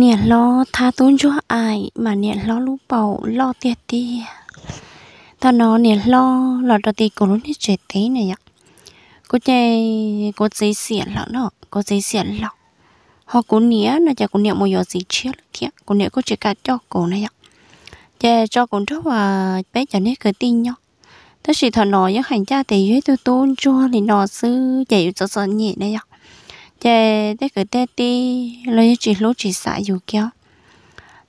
nè lo tha tốn cho ai mà nè lo lũ bầu lo tiệt đi ta nó nè lo là đầu tiên của nó đi chết thế này ạ có chơi có giấy xỉa lọ nó có giấy xỉa lọ họ cố nĩa nó chả cố nĩa một giờ gì chết thiệt cố nĩa cô chỉ cả cho cổ này ạ chả cho cổ rất là bé cho nên cứ tin nhau Tất chỉ thằng nó với hành cha thì với tôi tôn cho thì nó sư chạy cho sợ nhẹ này ạ chè thế cái tê ti lấy chỉ lúa chỉ xả dù kéo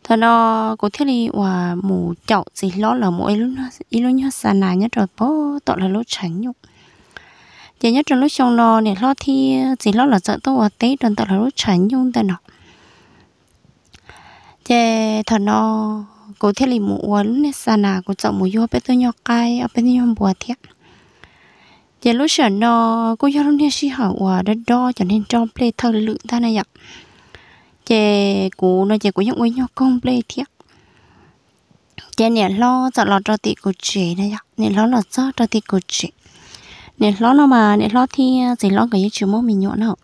thôi nó có thiết đi và mù chậu gì lót là mỗi lúc nó ý lúc nhớ xả nà nhớ rồi bố tọt là lúa chảnh nhục chè nhớ trong lúc trong nó này lo thì gì lót là sợ tôi và tê trong tọt là lúa chảnh nhung tên nó chè thôi nó có thiết đi mù uốn xả nà có chậu mù vô bên tôi nhọ cay ở bên tôi nhọ bùa thiệt giờ dạ, lúc sợ nó cô giáo lúc nãy sĩ học và đã đo cho nên trong play thơ lượng ta này ạ giờ cô nó giờ cô những quên nhau công play thiệt giờ nè lo giờ lo cho tí của chị này ạ nè lo lo cho cho tí cô chị nè lo nó mà nè lo thì ờ, gì lo cái chữ mô mình nhọn nào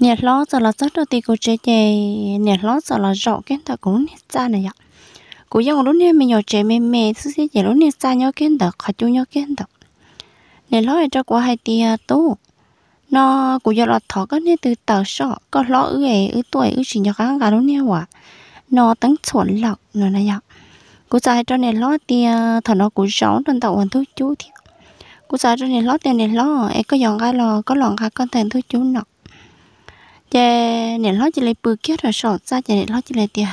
nè lo giờ lo rất là tí cô chị giờ nè lo giờ lo rõ cái ta cũng nè ra này ạ cô giáo lúc nãy mình nhỏ trẻ mềm mềm thứ gì giờ lúc nãy ra nhau cái đó khó chú nhau cái đó nè lói cho quá hai tia tu nó cũng giờ là thọ cái này từ tàu sọ có lo ư ấy ư tuổi ư chỉ nhớ kháng cả luôn nè quả nó tăng chuẩn lọc nó này nhở cũng dạy cho nè lói tia thọ nó cũng sống trong tàu hoàn thứ chú thì cũng dạy cho nè lói tia nè lói ấy có dọn cái lò có lọn cái con thằng thứ chú nọ chè nè lói chỉ lấy bự kia rồi sọ ra chè nè lói chỉ lấy tia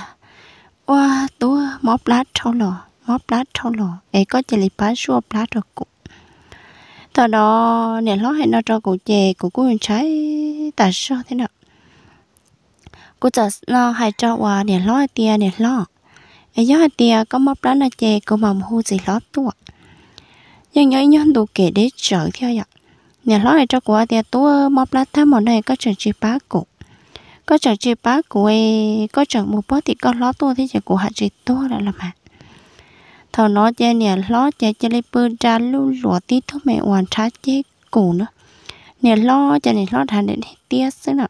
wow tua móc lát trâu lò móc lát trâu lò ấy có chỉ lấy bán xua lát rồi cũng tao đó nè lót hay nó cho cụ chè cụ cũng trái tả sao thế nào cụ chả nó hay cho qua nè lót tia nè lót ấy do tia có mập đó là chè cụ mầm hô gì lót tua nhưng nhớ nhớ đủ kể để trở theo vậy nè lót này cho cụ tia tua mập lá tham món này có chẳng chỉ bá cụ có chẳng chỉ bá cụ ấy có chẳng một bó thì có lót tua thế chỉ cụ hạ chỉ tua là làm hả thầu nó chơi nè lo chơi chơi lấy bơ ra lu lúa tí thôi mẹ hoàn trả chế cũ nữa nè lo chơi nè lo thằng để tiếc xứ nữa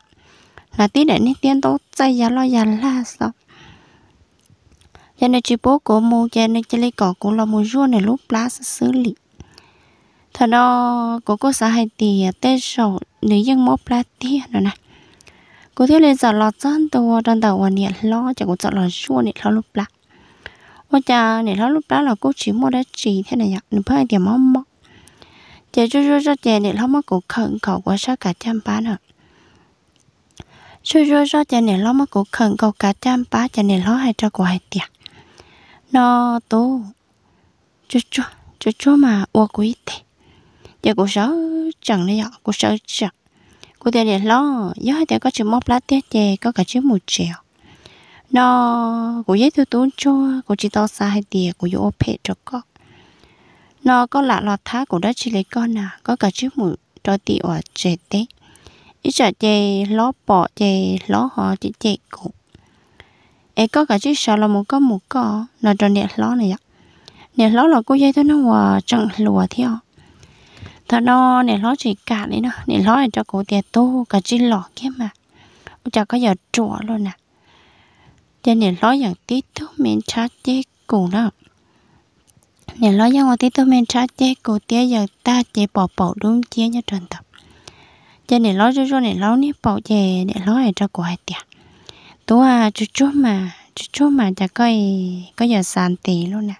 là tí để nè tiền tốt chơi giá lo giá la sao cho nên chỉ bố của mua cho nên chơi lấy cỏ cũng là mua rua này lúc lá xử lý thật đó của cô xã hay thì tê sổ nếu dân mốt lá tia nữa nè cô thiết lên giờ lọt chân tôi đang đầu hoàn nè lo cho cô chọn lọt rua này lo lúc lá cha, để lúc đó là cô chỉ mua đã chỉ thế này nhạc nụ phải điểm mong mong chị chú chú cho chị để lắm mất cổ khẩn cầu quá sao cả trăm ba ạ chú chú cho chị để lắm mất cổ khẩn cầu cả trăm ba, chị để lo hai trăm của hai tiệt nó tu chú chú chú chú mà ô quý thế giờ cô sợ chẳng này ạ cô sợ chẳng cô tiền để lo giờ hai tiệt có chữ móc lá tiết chị có cả chữ một chèo nó của giấy tôi tốn cho của chỉ to xa hay tiền của vô phê cho có nó có lạ lọt thá của đã chỉ lấy con à có cả chiếc mũi cho tị ở trẻ tế ít sợ chè ló bỏ chè ló họ chỉ chè cụ ấy có cả chiếc sao là một có một có nó cho nẹt ló này ạ nẹt ló là cô giấy tôi nó hòa chẳng lùa theo thà nó nẹt ló chỉ cả đấy nó nẹt ló là cho cô tiền tô cả chiếc lọ kia mà chả có giờ chùa luôn nè à cho nên lo rằng tí tu mình cha chế cụ đó nên lo rằng tí tu mình cha chế cụ tía giờ ta chế bỏ bỏ đúng chế cho trần tập cho nên lo cho cho nên lo nít bỏ chế nên lo ở trong cụ hai tiệt tú à chú chú mà chú chú mà chả coi có giờ sàn tỷ luôn nè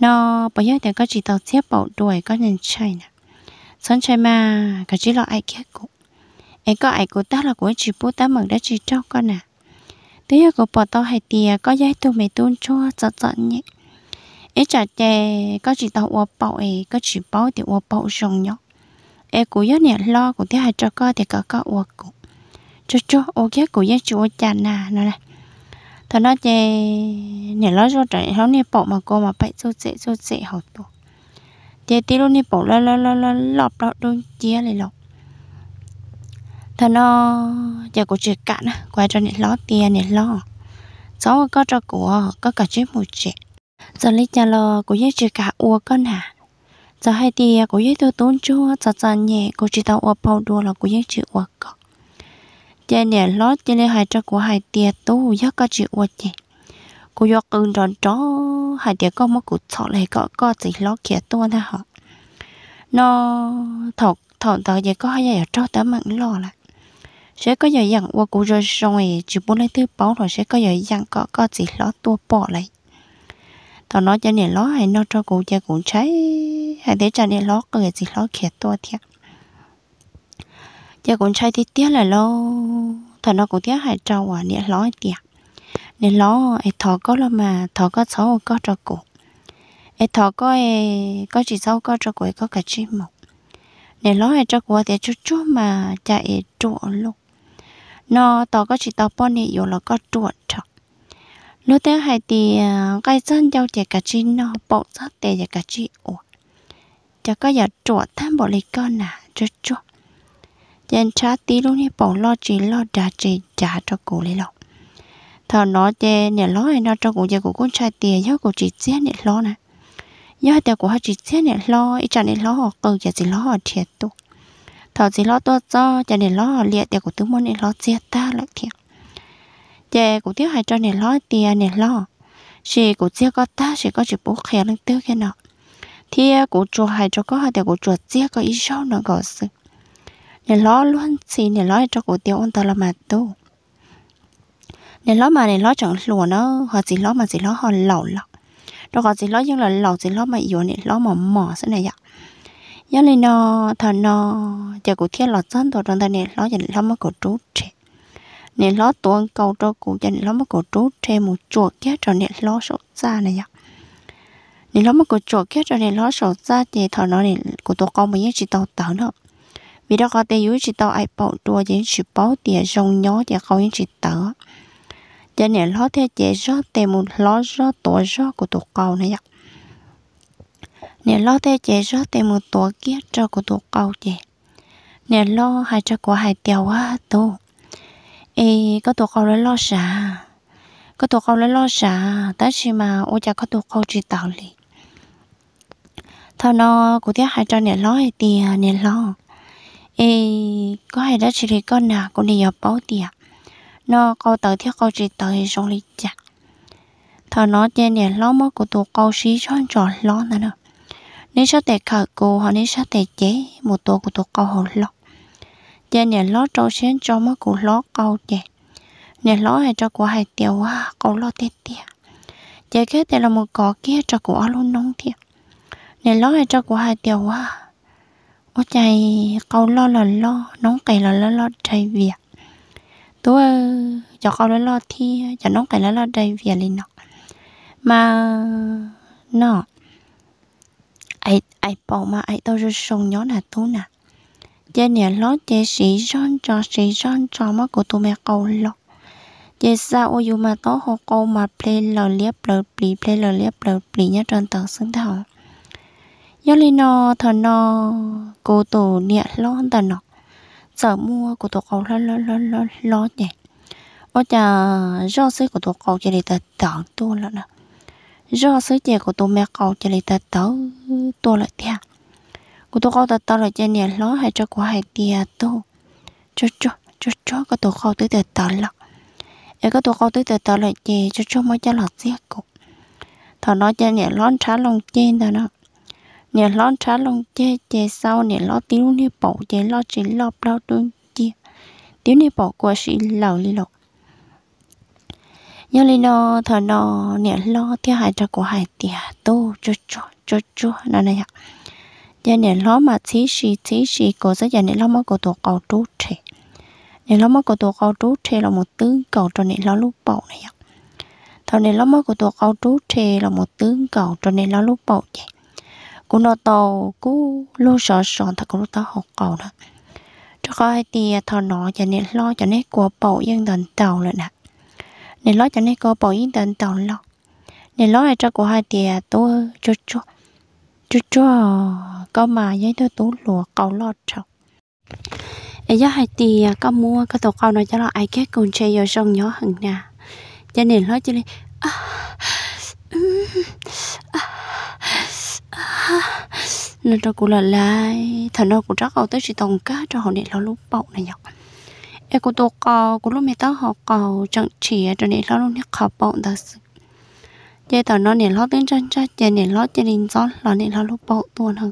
nó bây giờ thì có chỉ tàu tiếp bỏ đuổi có nên chạy nè sân chạy mà cái chỉ lo ai kia cụ ấy có ai cụ ta là của chị bố ta mừng đã chỉ cho con nè tí có bỏ tao hay tiền có giấy tụi mày tuôn cho sợ sợ nhé ấy chả chè có chỉ tao uống bầu ấy có chỉ bao thì uống bầu rồng nhóc ấy cũng nhớ nè lo cũng thế hay cho có thì có có uống cũng cho cho ô kia cũng nhớ chú chà nà nó này thật nó chè nè lo cho trời, nó nè bỏ mà cô mà phải số dễ số dễ học tổ chè tí luôn nè bỏ lo lo lo lo lọp lọp đôi chia này lọp thà nó giờ của chị cạn á, quay cho nên lo tiền nên lo cháu có cho của có cả chết một chị giờ lấy cha lo của giấy chị cả ua con à giờ hai tiền của giấy tôi tốn chua giờ giờ nhẹ của chị tao ua bao đua là của giấy chị ua con cha nên lo cho nên hai cho của hai tiền tu giấc có chị ua chị cô do cưng tròn chó hai tiền có mất cụt sọ lại có có chỉ lo kia tuôn ha họ nó thọ thọ tờ vậy có hai giờ cho tớ mặn lo lại sẽ có giờ dặn qua cụ rồi xong rồi chỉ muốn lấy thứ báo rồi sẽ có giờ dặn có có gì ló tua bỏ lại tao nói cho nên ló hay nó cho cụ chơi cũng cháy hay thế cho nên ló cái gì ló khẹt tua thiệt chơi cũng cháy thì tiếc là lâu tao nó cũng tiếc hay trâu à nên ló tiếc nên ló ấy thọ có là mà thọ có xấu có cho cụ ấy thọ có có chỉ xấu có cho cụ có cả chim mộc nên ló hay cho cụ thì chút chút mà chạy trộn luôn nó tao có chỉ tao bỏ nè rồi là có chuột cho, lúc thế hay thì ờ, cái chân giao chạy cả chi nó bỏ rất tệ chạy cả chi ủa cho có giờ chuột tham bỏ lấy con nè, rất cho, dân cha tí luôn đi bỏ lo chỉ lo trả chỉ trả cho cô lấy lộc thọ nó chè nè lo này nó cho cô chè của con trai tiền cho cô chỉ chết nè lo nè do tiền của họ chỉ chết nè lo ít chẳng nè lo họ cờ chè chỉ lo họ thiệt tục thọ gì lo to cho cho nên lo liệt để của tứ môn để lo chia ta lại thiệt chè của tiếc hai cho nên lo tiền để lo chỉ của chia có ta chỉ có chỉ bố khéo lên tư cái nọ thì của chùa hai cho có hai để của chùa chia có ý sao nó gọi sự để lo luôn chỉ để lo cho của tiêu ôn ta là mà tu nên lo mà để lo chẳng lùa nó họ chỉ lo mà chỉ lo họ lẩu lọc rồi họ chỉ lo nhưng là lẩu chỉ lo mà yếu để lo mỏ mỏ thế này ạ nhớ lên nó thà nó chả cụ thiết lọt chân tổ trong ta này lót dần lắm mà cổ trú trẻ này lót tuôn cầu cho cụ dần lắm mà cổ trú trẻ một chuột kia cho này lót sổ ra này nhá này lắm mà cổ chuột kia cho này lót sổ ra thì thà nó này cụ tổ con mình chỉ tàu tàu nữa vì đó có thể yếu chỉ tàu ai bảo đua chỉ chỉ bảo tiền rong nhó chỉ không chỉ tàu cho nên lót thế chỉ rót tiền một lót rót tổ rót của tổ cầu này nhá nè lo thế chế cho tê một tổ kia cho của tổ cầu chế nè lo hai cho của hai tiêu á tổ ê có tổ cầu lấy lo xả có tổ cầu lấy lo xả ta chỉ mà ô cha có tổ cầu chỉ tạo lì thằng nó của tiếc hai cho nè lo hay tiền nè lo ê có hai đó chỉ lấy con nào con đi nhập báo tiền nó câu tới thiết câu chỉ tới xong lì chặt thằng nó trên nè lo mới của tổ cầu xí cho anh trò lo nữa nếu sao tệ khởi cô họ nếu sao tệ chế một tổ của tổ câu hồ lọt giờ nè lót trâu xén cho mất của lót câu chè nè lót hay cho của hai tiêu quá câu lót tê tê giờ cái tê là một cỏ kia cho của luôn nóng thiệt nè lót hay cho của hai tiêu quá ôi chạy câu lo là lo nóng cày là lo lo chạy việc tôi cho câu lo lo thi cho nóng cày là lo chạy việc lên nọ mà nọ ai ai bỏ mà ai tao rồi sông nhỏ là tu nè giờ nè lót giờ sĩ son cho sĩ son cho mà của tụi mẹ cầu lọc giờ sao ôi dù mà tao học câu mà play lờ liếp lờ plì play lờ liếp lờ plì nhá tròn tầng xứng thầu giờ lên nó thằng nó cô tổ nè lót tao nó sợ mua của tụi cầu lót lót lót lót lót nhỉ ôi chà do sức của tụi cầu chỉ để tao tặng tu lận nè do sới trẻ của tôi mẹ cầu cho lấy ta tớ tôi lại theo của tôi cầu ta tớ lại chè nè ló hay cho của hai tia tôi cho cho cho cho cái tôi cầu tới từ tớ là ấy cái tôi cầu tới từ tớ lại chè cho cho mới cho lọt giết cục thằng nó chè nè lón trá lòng trên đó nó nè lón trá lòng chè chè sau nè ló tiếng nè bỏ chè ló chỉ lọp đâu đôi chia tiếng nè bỏ của sĩ lầu li lộc nhớ lên nó thở nó nè lo theo hải trà của hải tiệt tô cho cho cho cho là này ạ giờ nè lo mà chỉ xì chỉ xì cổ rất giờ nè lo mà cổ tổ cầu trú trẻ nè lo mà cổ tổ cầu trú trẻ là một tướng cầu cho nè lo lúc bầu này ạ thở nè lo mà cổ tổ cầu trú trẻ là một tướng cầu cho nè lo lúc bầu vậy cô nó tàu cô lô sợ sợ thật cô tàu học cầu đó cho coi thì thằng nó cho nên lo cho nên của bầu dân tần tàu rồi nè nên lối cho nên có bỏ yên tận tàu lo nên lối cho của hai tiền tố cho cho cho cho có mà giấy tôi tú lùa cầu lo cho ấy giờ hai tiền có mua có tổ cầu nói cho là ai kết cùng chơi vào sông nhỏ hằng nè cho nên lối cho nên à, à, à, à. nên cho cô là lại thằng nó cũng rất ao tới chỉ toàn cá cho họ để lo lúc bọc này nhọc em cũng tổ cò cũng lúc mẹ tao học cầu chẳng chỉ cho nên nó luôn khó bọng đó sự giờ tao nó nên nó tiếng chân chân giờ nên nó chơi linh gió nó nên nó lúc bọng tuôn hơn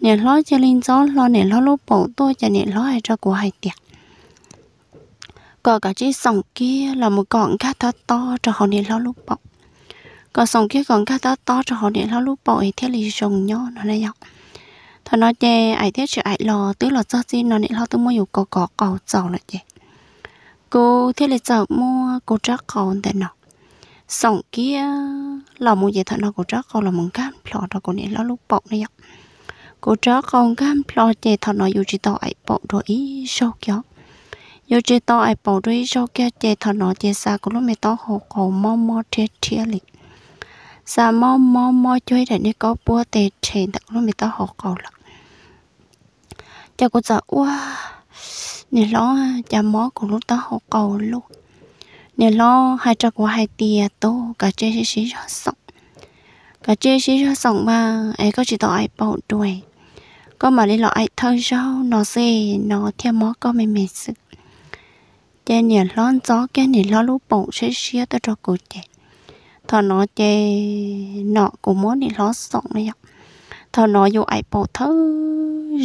nên nó chơi linh gió nó nên nó lúc bọng tôi giờ nên nó hay cho của hai tiệc có cả chiếc sòng kia là một con cá to to cho họ nên nó lúc bọng còn sòng kia còn cá to to cho họ nên nó lúc bọng thì lý rồng nhỏ nó này nhóc thằng nói chê ai thế chữ ai lo tức là cho gì nó nên lo tôi mua dù cỏ cỏ cầu giàu là chê cô thế là giàu mua cô trắc cầu để nào, sòng kia là một gì thằng nó cô trắc cầu là mong cam lo đó cô nên lo lúc bọc này cô trắc cầu cam lo chê thằng nó dù chỉ tao ai bọc rồi ý sâu kia dù chỉ tao ai bọc rồi ý sâu kia chê thằng nó chê xa cô lúc mẹ tao hồ cầu mò mò chê chê lịch sa mò mò mò chơi để đi có búa tê chê đặc lúc mình ta họ cầu lắm cho cô sợ quá nè lo cha mò của lúc ta họ cầu luôn nè lo hai cha của hai tia tô cả chê xí xí ra sọng cả chê xí ra sọng mà ấy có chỉ tỏ ai bảo đuổi có mà đi lo ai thơ rau nó xê nó theo mó có mình mình sự cha nè lo gió cái nè lo lúc bổng xí xí ta cho cô chết thọ nó chê nọ của món thì lót sống này nhở thọ nó vô ai bỏ thơ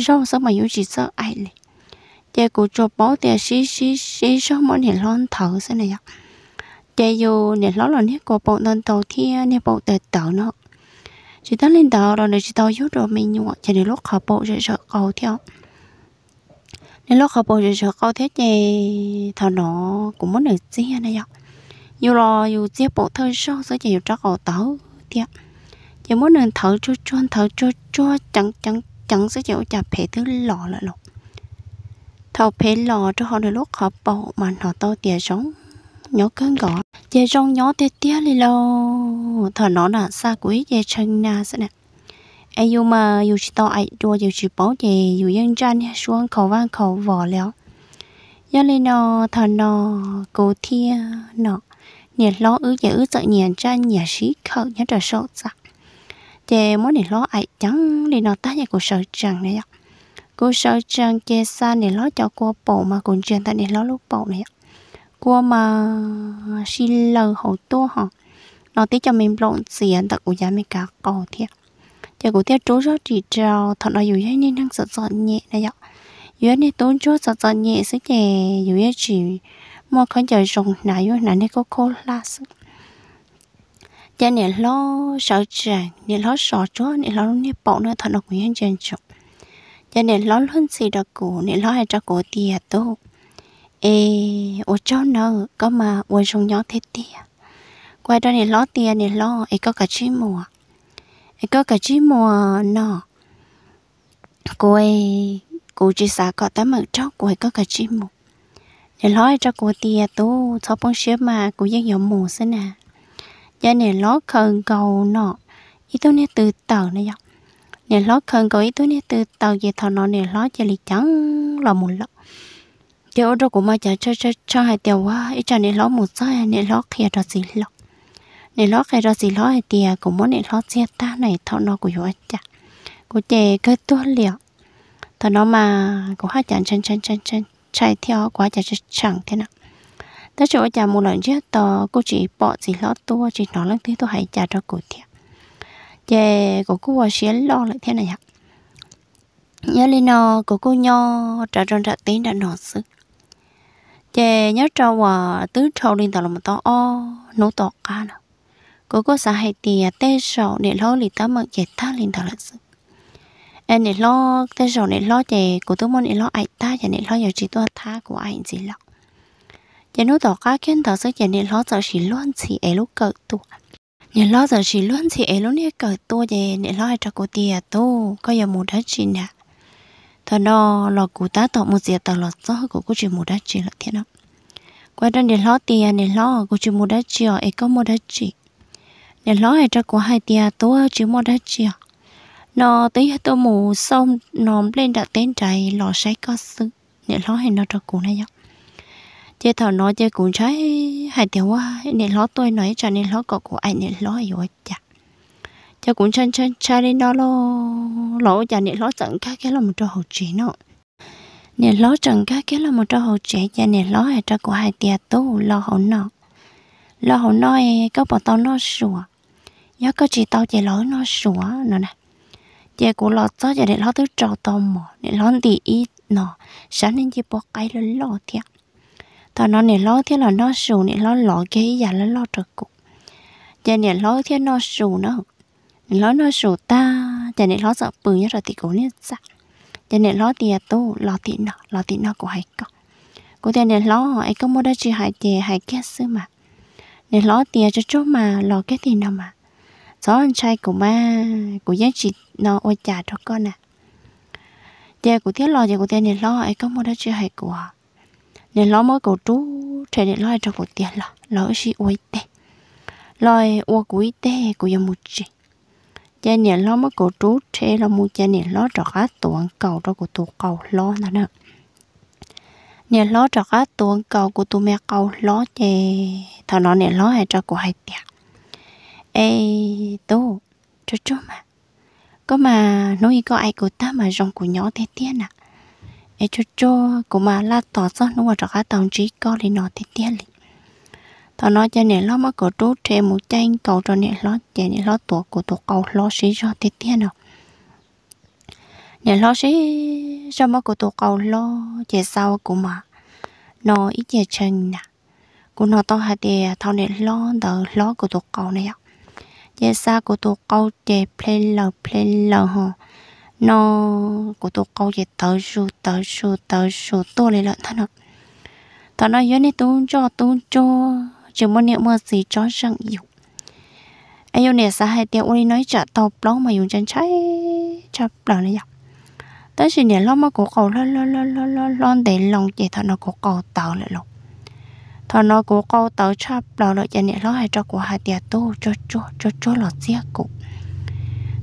rau sao mà vô chỉ sợ ai này chê của cho bỏ tiền xí xí xí rau món thì nó thở sao này nhở chê vô để lót là nhất của bộ thân tàu thiên nè bộ tờ tờ nó chỉ ta lên tàu rồi để chỉ tao giúp rồi mình nhọ chê để lót họ bộ rồi sợ cầu theo nên lót họ bộ rồi sợ cầu thế chê thọ nó cũng muốn được gì này nhở dù lo dù tiếp bộ thơ sau sẽ chỉ cho cậu tàu thiệt chỉ muốn nên thở cho cho thở cho cho chẳng chẳng chẳng sẽ chịu chả phê thứ lọ là lọ thở phê lọ cho họ được lúc họ bộ mà họ tao tiệt sống nhỏ cơn gõ dây rong nhỏ tê tía lì lô thở nó là xa quý dây chân na sẽ nè ai dù mà dù chỉ tao ai đua dù chỉ bỏ về dù dân chân xuống khẩu vang khẩu vỏ léo giờ lên nó thở nó cố thia nó nhà lo ứ giờ ứ sợ nhà cha nhà sĩ khờ nhà trời sâu sắc chè món này lo ai trắng đi nó ta nhà của sợ rằng này ạ. cô sợ rằng che xa này lo cho cô bộ mà cũng truyền tại này lo lúc bộ này ạ. cô mà xin lời hậu tua họ nó tí cho mình lộn tiền tại của gia mình cả cổ thiệt chè của tiết trú rất chỉ trào thật là dù như nên đang sợ sợ nhẹ này ạ dù thế tốn chỗ sợ sợ nhẹ sẽ chè dù như chỉ mua khởi giờ rồng nãy rồi nãy có cô la sự giờ nè lo sợ trẻ nè lo sợ chúa nè lo nè bỏ nữa thằng là quý anh trên chồng giờ nè lo hơn gì đó cổ nè lo hay cho cổ tiền tốt ê ô cho nó có mà quên rồng nhỏ thế tiền qua đó nè lo tiền nè lo ấy có cả chim mùa ấy có cả chim mùa nọ cô ơi cô chỉ xả có tám mực chóc cô ấy có cả chim mùa để nói cho cô tia tu, cho bông sữa mà cô dân dọn mù xin à giờ nè ló khẩn cầu nọ ý tôi nè từ tờ nè dọc nè ló khẩn cầu ý tôi nè từ tờ về thọ nọ nè ló cho lì trắng là một lọc thì ô đó của mà chả cho cho cho hai tiểu quá ý cho nè ló một sai nè ló kia đó gì lọc nè ló kia đó gì ló hai tia cũng muốn nè ló xe ta này thọ nọ của yo chả của chè cái tua liệu thọ nọ mà của hai chàng chân chân chân chân chạy theo quá chả chẳng thế nào ta chỗ chả một lần chết, to cô chỉ bỏ gì lót tua chỉ nói lần thứ tôi hãy trả cho cô thiệt về của cô vào xé lo lại thế này ạ nhớ lên nó ờ, của cô nho trả tròn trả tiếng đã nọ sự về nhớ cho và tứ trâu lên tàu là một to o nấu to ca nào của cô xã hay tiền à tê sầu để lâu lì ta mượn chết ta lên tàu là sự em này lo thế rồi này lo về của tôi muốn này lo ai ta và này lo giờ chỉ tôi tha của anh gì lọc giờ nó tỏ cá kiến tỏ sức giờ này lo giờ chỉ luôn chỉ ấy lúc cỡ tuổi nhà lo giờ chỉ luôn chỉ ấy lúc này cỡ tuổi giờ này lo ai cho cô tiền tu có giờ một đất chỉ nè thôi đó lo cụ ta tỏ một giờ tỏ lo gió của cô chỉ một đất chỉ là thế nào qua đây để lo tiền để lo cô chỉ một đất chỉ ấy có một đất chỉ để lo ai cho cô hai tiền tu chỉ một đất chỉ nó tí tới tôi mù xong nó lên đặt tên trái lọ sấy có sự nè ló hay nó cho cụ này nhá chơi thảo nó chơi cũng trái hai tiểu quá nè ló tôi nói cho nên ló có cụ anh nè ló rồi chả cho cũng chân chân cha lên đó lo lỗ chả nè ló tận các cái là một trò hậu trí nó nè ló trần các cái là một trò hậu trí cha nè ló hay cho cụ hai tia tu lo hậu nó lo hậu nói e, có bọn tao nó sủa nhớ có chỉ tao chạy lối nó sủa nữa nè giờ cô lọt cho giờ để lo tới trò tò mò để lo thì ít nọ sáng nên chỉ bỏ cái lên lo thiệt ta nó để lo thế là nó sù để lo lo cái giờ là lo trật cục giờ để lo thế nó sù nó lo nó sù ta giờ để lo sợ bự nhất là thì cũng nên sạch giờ để lo thì tu lo thì nọ lo thì nọ của hai con cô tiền để lo ấy có mua đã chỉ hai chè hai cái xứ mà để lo tiền cho chỗ mà lo cái thì nào mà cháu anh trai của ba của giá trị nó ôi chả cho con à giờ của thiết lo giờ của tiền để lo ấy có mua đó chưa hay của để lo mới cầu trú trẻ để lo cho của tiền lo lo chỉ ôi tê lo ôi cuối tê của giờ một chị cha này lo mới cầu trú trẻ là một cha này lo cho khá tuồng cầu cho của tụ cầu lo nè nè này lo cho khá tuồng cầu của tụ mẹ cầu lo chè thằng nó này lo hay cho của hai tiền ê tô cho cho mà có mà nói có ai của ta mà rong của nhỏ thế tiên à ê cho cho của mà la tỏ cho nó mà cho cả tàu trí có thì nó thế tiên liền tao nói cho nè lo mà cổ trú thêm một tranh cầu cho nè lo cho nè lo tổ của tổ cầu lo xí cho thế tiên nào nè lo xí cho mà của tổ cầu lo về sau của mà nó ít trẻ chân nè của nó tao hai thì tao nè lo đỡ lo của tổ cầu này ạ giá xa của tôi câu te play lờ play lờ ho nó của tôi câu ye tao su tao su tao su to lên lo tha nó tha nó yo ni tu cho tu cho chỉ muốn niệm mơ gì cho rằng yêu anh yêu nè xa hai tiêu uri nói chả tao plong mà dùng chân trái chả plong này dọc tới sự nè lo mà cổ cầu lo lo lo lo lo lo để lòng chỉ thằng nó cổ cầu tao lại lòng thọ nó cố câu tớ chắp đào lợi chân nhẹ lo hay cho của hạt tiệt tu cho cho cho cho lọt xe cụ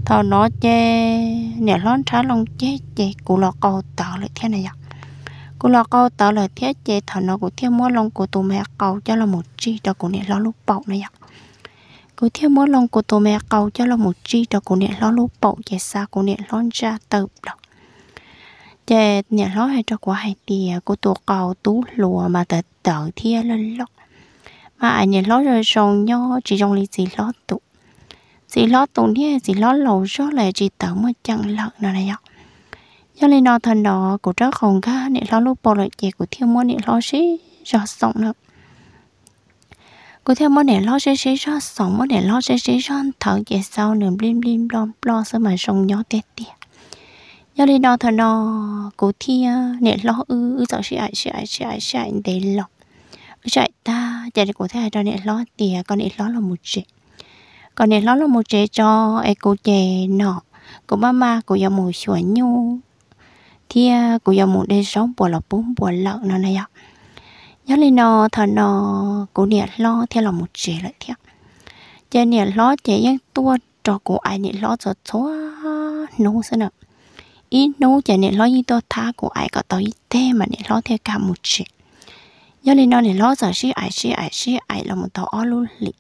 thọ nó che nhẹ lo trả lòng che che cụ lọt câu tớ lợi thế này vậy cụ lọt câu tớ lợi thế che thọ nó cụ thiên mua lòng của tụ mẹ cầu cho là một chi đó cụ nhẹ lo lúc bậu này vậy cụ thiên mua lòng của tụ mẹ cầu cho là một chi đó cụ nhẹ lo lúc bậu chê xa cụ nhẹ lo ra từ đọc chế nhà lối hay cho quả hay tiề à, cô tổ cầu tú lùa mà tờ tờ thiê lên lót mà anh nhà lối rồi xong nhau chỉ trong lý gì lót tụ gì lót tụ thì gì lót lầu rất là chỉ tớ mà chẳng lợn nào này nhở cho nên nó thần đó của cháu không cả nè lo lúc bỏ lại chè của thiếu mua nè lo xí cho sòng nữa của thiếu mua nè lo xí xí rõ sống mua nè lo xí xí cho thở về sau nè blim blim blom blom sao mà sống nhỏ tét tét nhớ đi đó thờ nó cố thi ờ, nè lo ư ư sợ chị ai chị ai chị ai chị ai để lọc chạy ta chạy để cố thế đó nè lo thì con nè lo là một chị còn nè lo là một chị cho ai cố chè nọ cố ba ma cố giờ một xuẩn nhu thì cố giờ một đây sống bùa lọc bốn bùa lợn nó này ạ nhớ lên nó thờ nó cố nè lo thì là một chị lại theo chạy nè lo chạy những tua cho cố ai nè lo cho số nô xin ạ ít nấu chả nên lo gì tôi thả của ai có tới thế mà nên lo theo cả một chuyện do nên nó nên lo giờ chỉ ai chỉ ai chỉ ai là một tàu ó luôn lì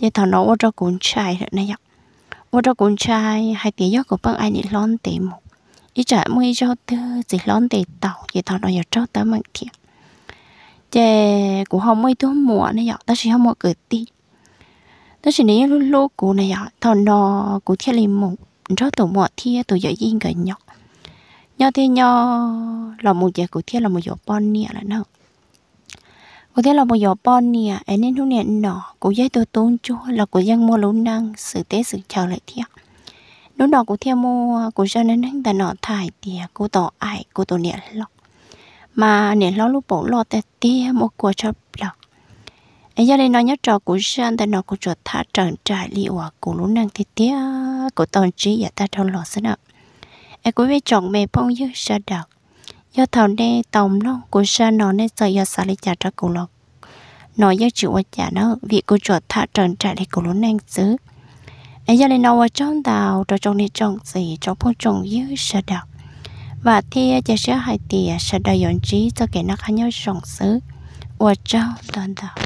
vậy thằng nó ở trong cuốn trai rồi này ạ ở trong cuốn trai hai tiếng gió của băng ai nên lon tề một ít trả mươi cho tư chỉ lon tề tàu vậy thằng nó giờ cho tới mạnh thiệt chè của họ mới tôi mùa này ạ ta chỉ họ mùa cười ti ta chỉ nên lúc lúc của này ạ thằng nó của thiên linh một cho tổ mọ thia tổ giờ yên cái nhọc nhau thế nhau là một giờ của thia là một giờ bon nia là nó của thia là một giờ bon nia anh nên hôm nay nọ của giấy tôi tốn chua là của dân mua lún năng sự tế sự chờ lại thia lúc đó của thia mua của dân nên anh ta nọ thải thia của tổ ải của tổ nia lọ mà nia lọ lúc bộ lọ tê tia một của cho lọ anh giờ đây nói nhất trò của dân ta nọ của trò thả trần trải liệu của lún năng thì thia của toàn trí giả ta trong lọ sân ạ em quý vị chọn mẹ bông dư sa đặc do thảo đê tổng nó của sa nó nên sợ do xả lấy trả cổ lọ nó do chịu qua trả nó vì cô chuột thả trần trả lấy cổ lũ năng xứ em giờ lên nó vào trong đào trò trong này trồng gì trong phong trồng dư sa đặc và thì chỉ sẽ hai tỷ sẽ đại diện trí cho kẻ nó khác nhau trồng xứ ở trong toàn đảo